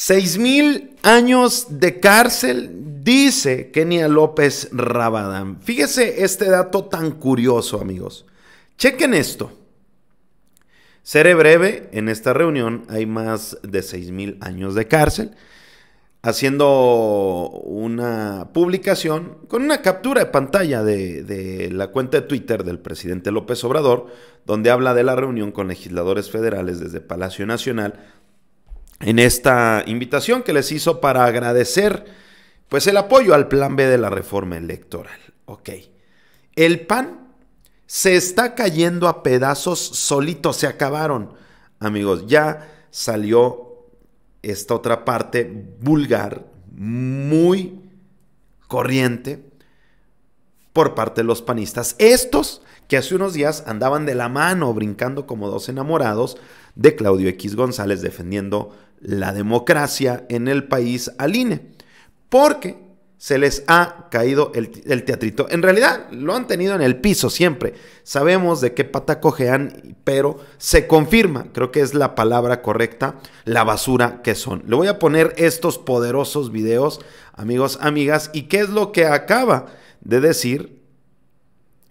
Seis mil años de cárcel, dice Kenia López Rabadán. Fíjese este dato tan curioso, amigos. Chequen esto. Seré breve, en esta reunión hay más de seis mil años de cárcel, haciendo una publicación con una captura de pantalla de, de la cuenta de Twitter del presidente López Obrador, donde habla de la reunión con legisladores federales desde Palacio Nacional, en esta invitación que les hizo para agradecer pues el apoyo al plan B de la reforma electoral. Ok. El PAN se está cayendo a pedazos solito, se acabaron, amigos. Ya salió esta otra parte vulgar, muy corriente por parte de los panistas. Estos que hace unos días andaban de la mano brincando como dos enamorados de Claudio X González defendiendo la democracia en el país aline, porque se les ha caído el, teatrito. En realidad lo han tenido en el piso siempre. Sabemos de qué pata cojean, pero se confirma, creo que es la palabra correcta, la basura que son. Le voy a poner estos poderosos videos, amigos, amigas, y qué es lo que acaba de decir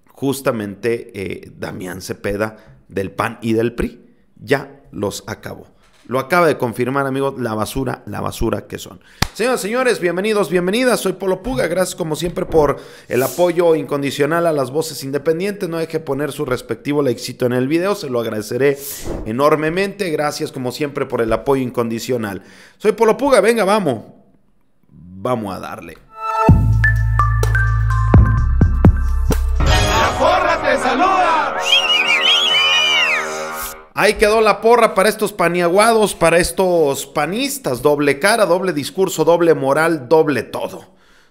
justamente eh, Damián Cepeda del PAN y del PRI. Ya los acabó. Lo acaba de confirmar, amigos, la basura, la basura que son. Señoras y señores, bienvenidos, bienvenidas. Soy Polo Puga. Gracias, como siempre, por el apoyo incondicional a las voces independientes. No deje poner su respectivo likecito en el video. Se lo agradeceré enormemente. Gracias, como siempre, por el apoyo incondicional. Soy Polo Puga. Venga, vamos. Vamos a darle. Ahí quedó la porra para estos paniaguados, para estos panistas, doble cara, doble discurso, doble moral, doble todo.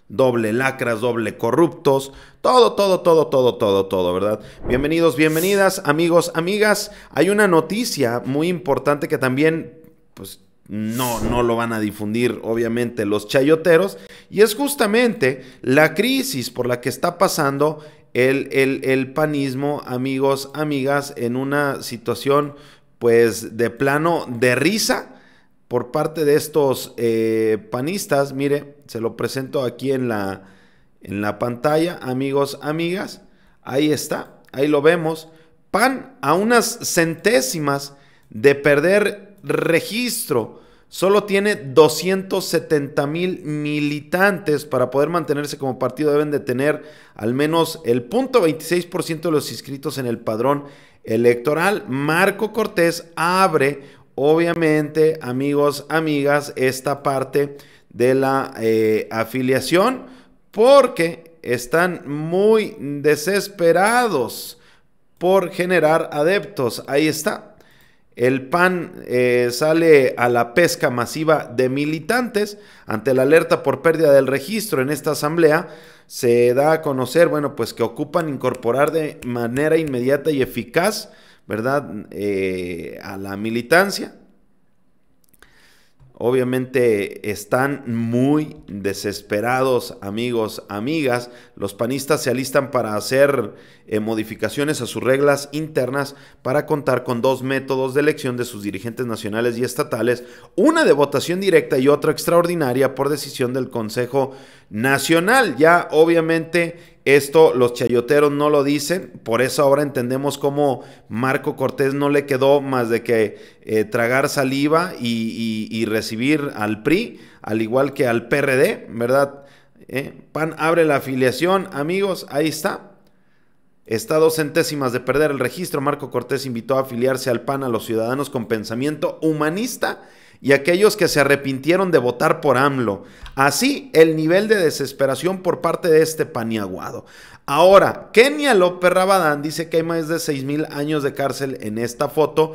Doble lacras, doble corruptos, todo, todo, todo, todo, todo, todo, ¿verdad? Bienvenidos, bienvenidas, amigos, amigas. Hay una noticia muy importante que también, pues, no, no lo van a difundir, obviamente, los chayoteros. Y es justamente la crisis por la que está pasando el, el, panismo, amigos, amigas, en una situación pues de plano de risa por parte de estos eh, panistas. Mire, se lo presento aquí en la, en la pantalla, amigos, amigas. Ahí está, ahí lo vemos. Pan a unas centésimas de perder registro solo tiene 270 mil militantes. Para poder mantenerse como partido deben de tener al menos el 0.26% de los inscritos en el padrón electoral. Marco Cortés abre, obviamente, amigos, amigas, esta parte de la eh, afiliación porque están muy desesperados por generar adeptos. Ahí está, el PAN eh, sale a la pesca masiva de militantes ante la alerta por pérdida del registro en esta asamblea. Se da a conocer, bueno, pues que ocupan incorporar de manera inmediata y eficaz, ¿verdad?, eh, a la militancia. Obviamente están muy desesperados, amigos, amigas. Los panistas se alistan para hacer eh, modificaciones a sus reglas internas para contar con dos métodos de elección de sus dirigentes nacionales y estatales, una de votación directa y otra extraordinaria por decisión del Consejo Nacional. Ya obviamente esto los chayoteros no lo dicen, por eso ahora entendemos cómo Marco Cortés no le quedó más de que eh, tragar saliva y, recibir al PRI, al igual que al PRD, ¿verdad? Eh, PAN abre la afiliación, amigos, ahí está. Está dos centésimas de perder el registro. Marco Cortés invitó a afiliarse al PAN a los ciudadanos con pensamiento humanista y aquellos que se arrepintieron de votar por AMLO. Así el nivel de desesperación por parte de este paniaguado. Ahora, Kenia López Rabadán dice que hay más de 6 mil años de cárcel en esta foto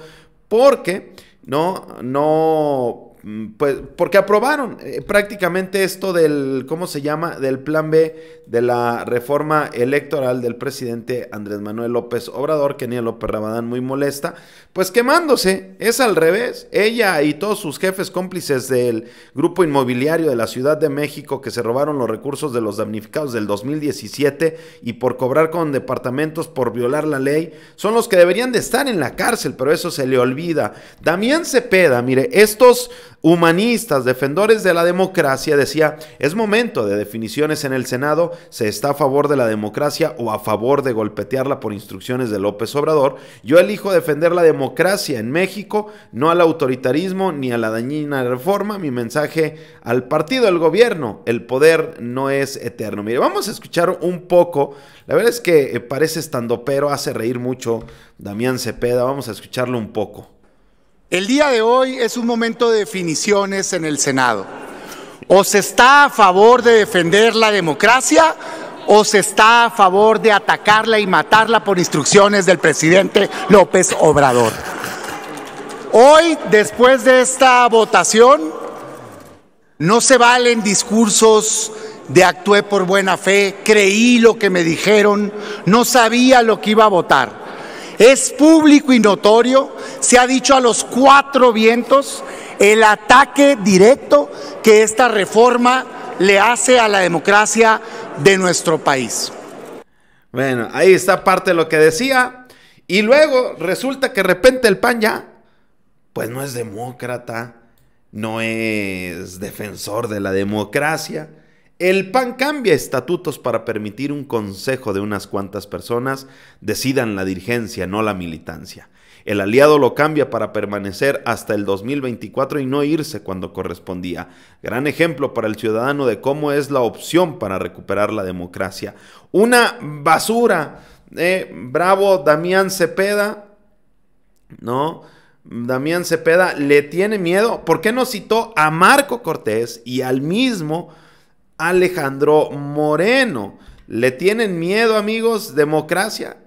porque no, no Mm, pues, porque aprobaron eh, prácticamente esto del, ¿cómo se llama?, del plan B de la reforma electoral del presidente Andrés Manuel López Obrador, que a López Rabadán muy molesta, pues quemándose, es al revés, ella y todos sus jefes cómplices del grupo inmobiliario de la Ciudad de México que se robaron los recursos de los damnificados del 2017 y por cobrar con departamentos por violar la ley, son los que deberían de estar en la cárcel, pero eso se le olvida. Damián Cepeda, mire, estos humanistas, defensores de la democracia, decía, es momento de definiciones en el Senado, se está a favor de la democracia o a favor de golpetearla por instrucciones de López Obrador, yo elijo defender la democracia en México, no al autoritarismo ni a la dañina reforma, mi mensaje al partido, al gobierno, el poder no es eterno. Mire, vamos a escuchar un poco, la verdad es que eh, parece estando pero hace reír mucho Damián Cepeda, vamos a escucharlo un poco. El día de hoy es un momento de definiciones en el Senado. O se está a favor de defender la democracia o se está a favor de atacarla y matarla por instrucciones del presidente López Obrador. Hoy, después de esta votación, no se valen discursos de actué por buena fe, creí lo que me dijeron, no sabía lo que iba a votar. Es público y notorio, se ha dicho a los cuatro vientos, el ataque directo que esta reforma le hace a la democracia de nuestro país. Bueno, ahí está parte de lo que decía. Y luego resulta que de repente el PAN ya, pues no es demócrata, no es defensor de la democracia, el PAN cambia estatutos para permitir un consejo de unas cuantas personas decidan la dirigencia, no la militancia. El aliado lo cambia para permanecer hasta el 2024 y no irse cuando correspondía. Gran ejemplo para el ciudadano de cómo es la opción para recuperar la democracia. Una basura. ¿eh? bravo, Damián Cepeda. ¿No? Damián Cepeda le tiene miedo. ¿Por qué no citó a Marco Cortés y al mismo? Alejandro Moreno. ¿Le tienen miedo, amigos? ¿Democracia?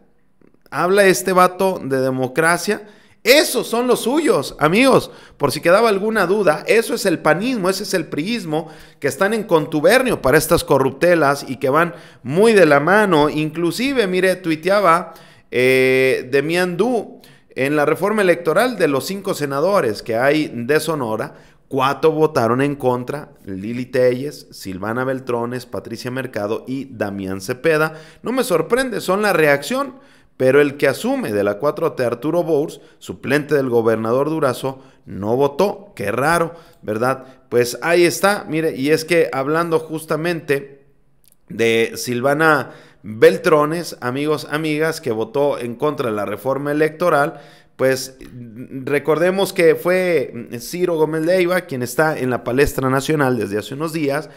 Habla este vato de democracia. Esos son los suyos, amigos. Por si quedaba alguna duda, eso es el panismo, ese es el priismo, que están en contubernio para estas corruptelas y que van muy de la mano. Inclusive, mire, tuiteaba eh, Du en la reforma electoral de los cinco senadores que hay de Sonora. Cuatro votaron en contra, Lili Telles, Silvana Beltrones, Patricia Mercado y Damián Cepeda. No me sorprende, son la reacción, pero el que asume de la 4T, Arturo Bours, suplente del gobernador Durazo, no votó. Qué raro, ¿verdad? Pues ahí está, mire, y es que hablando justamente de Silvana Beltrones, amigos, amigas, que votó en contra de la reforma electoral, pues recordemos que fue mm, Ciro Gómez Leiva quien está en la palestra nacional desde hace unos días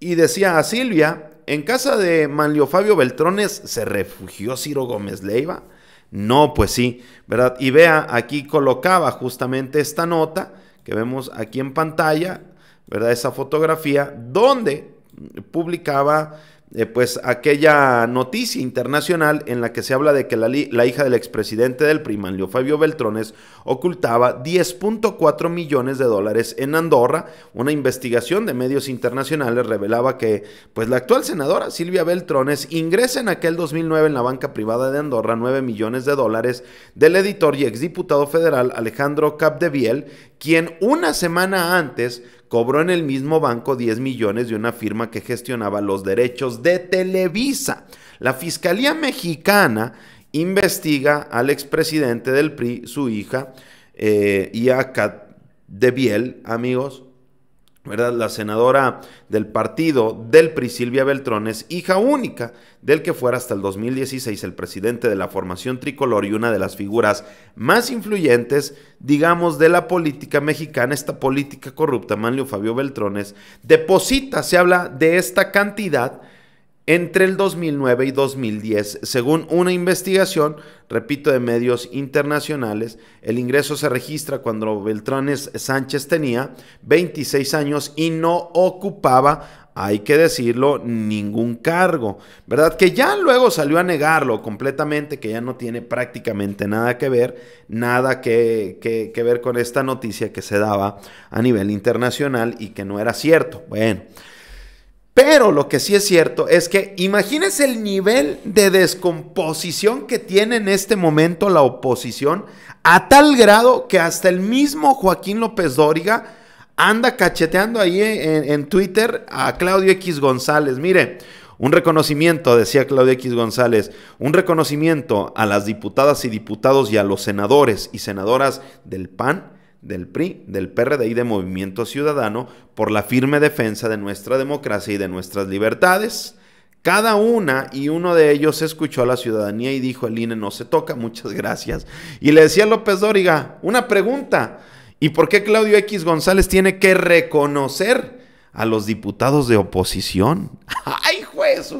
y decía a Silvia, en casa de Manlio Fabio Beltrones se refugió Ciro Gómez Leiva. No, pues sí, ¿verdad? Y vea, aquí colocaba justamente esta nota que vemos aquí en pantalla, ¿verdad? Esa fotografía donde publicaba eh, pues aquella noticia internacional en la que se habla de que la, hija del expresidente del PRI, Manlio Fabio Beltrones, ocultaba 10.4 millones de dólares en Andorra. Una investigación de medios internacionales revelaba que pues la actual senadora Silvia Beltrones ingresa en aquel 2009 en la banca privada de Andorra 9 millones de dólares del editor y exdiputado federal Alejandro Capdeviel, quien una semana antes cobró en el mismo banco 10 millones de una firma que gestionaba los derechos de Televisa. La Fiscalía Mexicana investiga al expresidente del PRI, su hija, eh, y a Kat de Biel, amigos, ¿verdad? La senadora del partido del PRI, Silvia Beltrones, hija única del que fuera hasta el 2016 el presidente de la formación tricolor y una de las figuras más influyentes, digamos, de la política mexicana, esta política corrupta, Manlio Fabio Beltrones, deposita, se habla de esta cantidad entre el 2009 y 2010. Según una investigación, repito, de medios internacionales, el ingreso se registra cuando Beltrones Sánchez tenía 26 años y no ocupaba, hay que decirlo, ningún cargo, ¿verdad? Que ya luego salió a negarlo completamente, que ya no tiene prácticamente nada que ver, nada que, que ver con esta noticia que se daba a nivel internacional y que no era cierto. Bueno. Pero lo que sí es cierto es que imagínense el nivel de descomposición que tiene en este momento la oposición a tal grado que hasta el mismo Joaquín López Dóriga anda cacheteando ahí en, Twitter a Claudio X González. Mire, un reconocimiento, decía Claudio X González, un reconocimiento a las diputadas y diputados y a los senadores y senadoras del PAN del PRI, del PRD y de Movimiento Ciudadano por la firme defensa de nuestra democracia y de nuestras libertades. Cada una y uno de ellos escuchó a la ciudadanía y dijo, el INE no se toca, muchas gracias. Y le decía a López Dóriga, una pregunta, ¿y por qué Claudio X González tiene que reconocer a los diputados de oposición? ¡Ay, juez!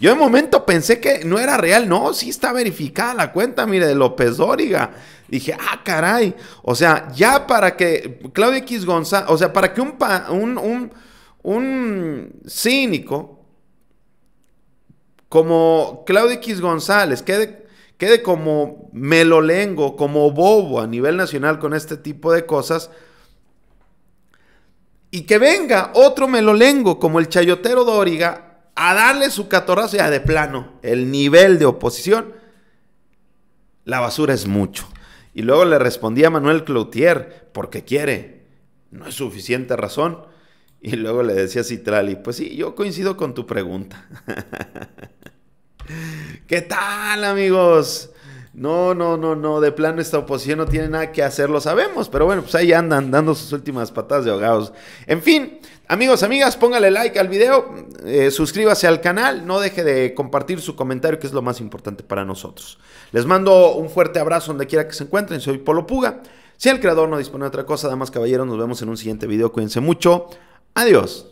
Yo de momento pensé que no era real, no, sí está verificada la cuenta, mire, de López Dóriga. Dije, ah, caray. O sea, ya para que Claudio X González, o sea, para que un, un, un, cínico como Claudio X González quede, quede como melolengo, como bobo a nivel nacional con este tipo de cosas. Y que venga otro melolengo como el chayotero Dóriga a darle su catorrazo ya de plano. El nivel de oposición, la basura es mucho. Y luego le respondía Manuel Cloutier, porque quiere. No es suficiente razón. Y luego le decía Citrali, pues sí, yo coincido con tu pregunta. ¿Qué tal amigos? No, no, no, no. De plano esta oposición no tiene nada que hacer, lo sabemos. Pero bueno, pues ahí andan dando sus últimas patadas de ahogados. En fin, amigos, amigas, póngale like al video. Eh, suscríbase al canal. No deje de compartir su comentario, que es lo más importante para nosotros. Les mando un fuerte abrazo donde quiera que se encuentren. Soy Polo Puga. Si el creador no dispone de otra cosa, damas, caballeros, nos vemos en un siguiente video. Cuídense mucho. Adiós.